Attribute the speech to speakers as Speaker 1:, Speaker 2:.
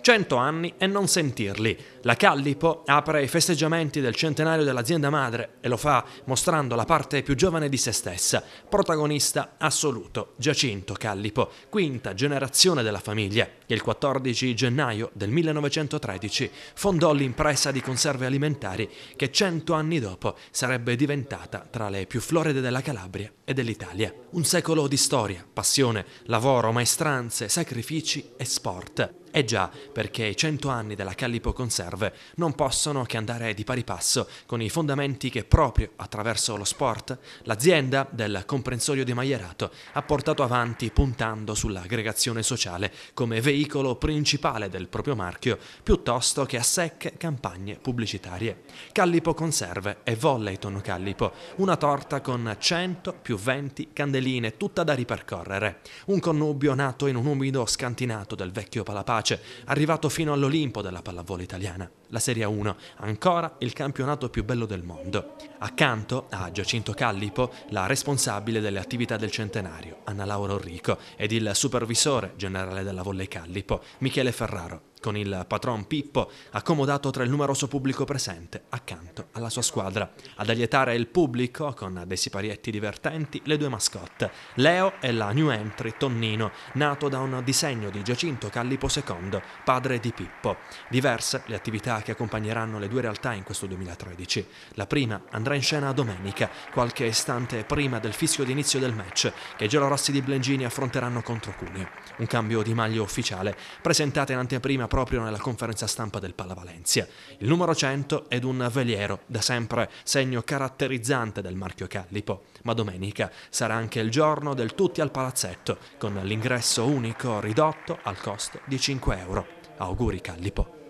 Speaker 1: 100 anni e non sentirli. La Callipo apre i festeggiamenti del centenario dell'azienda madre e lo fa mostrando la parte più giovane di se stessa, protagonista assoluto Giacinto Callipo, quinta generazione della famiglia, che il 14 gennaio del 1913 fondò l'impresa di conserve alimentari che 100 anni dopo sarebbe diventata tra le più floride della Calabria e dell'Italia. Un secolo di storia, passione, lavoro, maestranze, sacrifici e sport. Eh già, perché i cento anni della Callipo Conserve non possono che andare di pari passo con i fondamenti che proprio attraverso lo sport l'azienda del comprensorio di Maierato ha portato avanti puntando sull'aggregazione sociale come veicolo principale del proprio marchio piuttosto che a secche campagne pubblicitarie. Callipo Conserve e Volleyton Callipo, una torta con 100 più 20 candeline tutta da ripercorrere, un connubio nato in un umido scantinato del vecchio palapace capace, arrivato fino all'Olimpo della pallavolo italiana, la Serie 1, ancora il campionato più bello del mondo. Accanto a Giacinto Callipo, la responsabile delle attività del centenario, Anna Laura Orrico, ed il supervisore generale della Volley Callipo, Michele Ferraro, con il patron Pippo accomodato tra il numeroso pubblico presente accanto alla sua squadra, ad aiutare il pubblico con dei siparietti divertenti le due mascotte, Leo e la new entry Tonnino, nato da un disegno di Giacinto Callipo II, padre di Pippo. Diverse le attività che accompagneranno le due realtà in questo 2013. La prima andrà in scena domenica, qualche istante prima del fischio d'inizio del match, che i giallorossi di Blengini affronteranno contro Cuneo. Un cambio di maglia ufficiale, presentata in anteprima proprio nella conferenza stampa del Pala Valencia. Il numero 100 ed un veliero da sempre segno caratterizzante del marchio Callipo, ma domenica sarà anche il giorno del tutti al palazzetto, con l'ingresso unico ridotto al costo di 5 euro. Auguri Callipo!